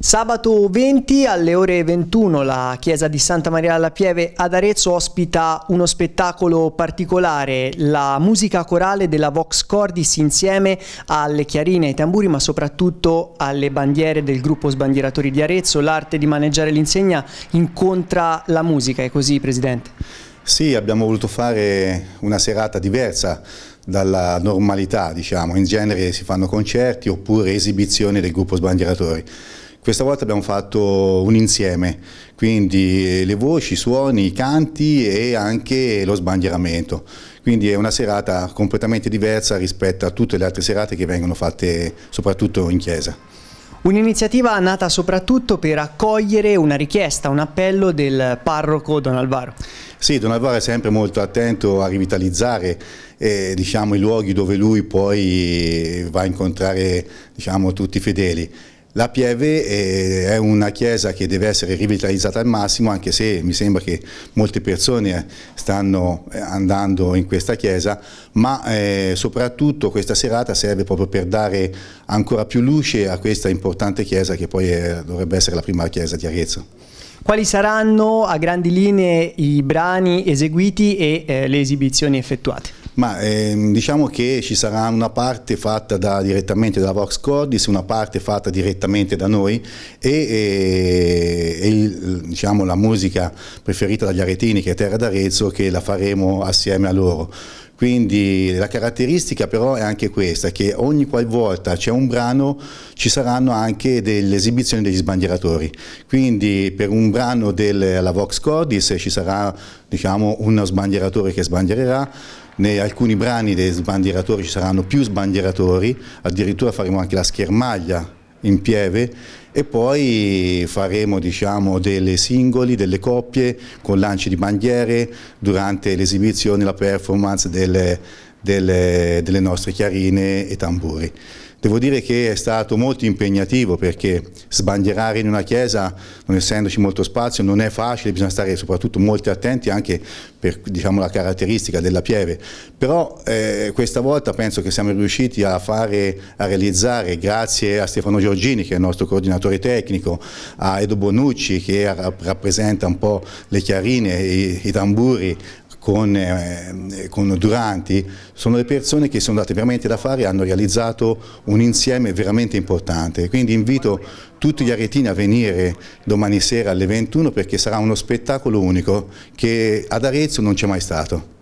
Sabato 20 alle ore 21 la chiesa di Santa Maria alla Pieve ad Arezzo ospita uno spettacolo particolare, la musica corale della Vox Cordis insieme alle chiarine, ai tamburi ma soprattutto alle bandiere del gruppo Sbandieratori di Arezzo, l'arte di maneggiare l'insegna incontra la musica, è così Presidente? Sì, abbiamo voluto fare una serata diversa dalla normalità, diciamo, in genere si fanno concerti oppure esibizioni del gruppo Sbandieratori. Questa volta abbiamo fatto un insieme, quindi eh, le voci, i suoni, i canti e anche lo sbandieramento. Quindi è una serata completamente diversa rispetto a tutte le altre serate che vengono fatte soprattutto in chiesa. Un'iniziativa nata soprattutto per accogliere una richiesta, un appello del parroco Don Alvaro. Sì, Don Alvaro è sempre molto attento a rivitalizzare eh, diciamo, i luoghi dove lui poi va a incontrare diciamo, tutti i fedeli la Pieve è una chiesa che deve essere rivitalizzata al massimo, anche se mi sembra che molte persone stanno eh, andando in questa chiesa, ma eh, soprattutto questa serata serve proprio per dare ancora più luce a questa importante chiesa che poi dovrebbe essere la prima chiesa di Arezzo. Quali saranno a grandi linee i brani eseguiti e eh, le esibizioni effettuate? Ma ehm, diciamo che ci sarà una parte fatta da, direttamente dalla Vox Cordis, una parte fatta direttamente da noi e, e, eh, e il, diciamo, la musica preferita dagli aretini che è Terra d'Arezzo che la faremo assieme a loro. Quindi la caratteristica però è anche questa, che ogni qualvolta c'è un brano ci saranno anche delle esibizioni degli sbandieratori. Quindi per un brano della Vox Cordis ci sarà diciamo, uno sbandieratore che sbandiererà, in alcuni brani dei sbandieratori ci saranno più sbandieratori, addirittura faremo anche la schermaglia in pieve e poi faremo diciamo, delle singoli, delle coppie con lanci di bandiere durante l'esibizione, la performance delle, delle, delle nostre chiarine e tamburi. Devo dire che è stato molto impegnativo perché sbandierare in una chiesa, non essendoci molto spazio, non è facile, bisogna stare soprattutto molto attenti anche per diciamo, la caratteristica della pieve. Però eh, questa volta penso che siamo riusciti a fare, a realizzare, grazie a Stefano Giorgini che è il nostro coordinatore tecnico, a Edo Bonucci che rappresenta un po' le chiarine, i, i tamburi con, eh, con, Duranti, sono le persone che sono andate veramente da fare e hanno realizzato un insieme veramente importante. Quindi invito tutti gli aretini a venire domani sera alle 21 perché sarà uno spettacolo unico che ad Arezzo non c'è mai stato.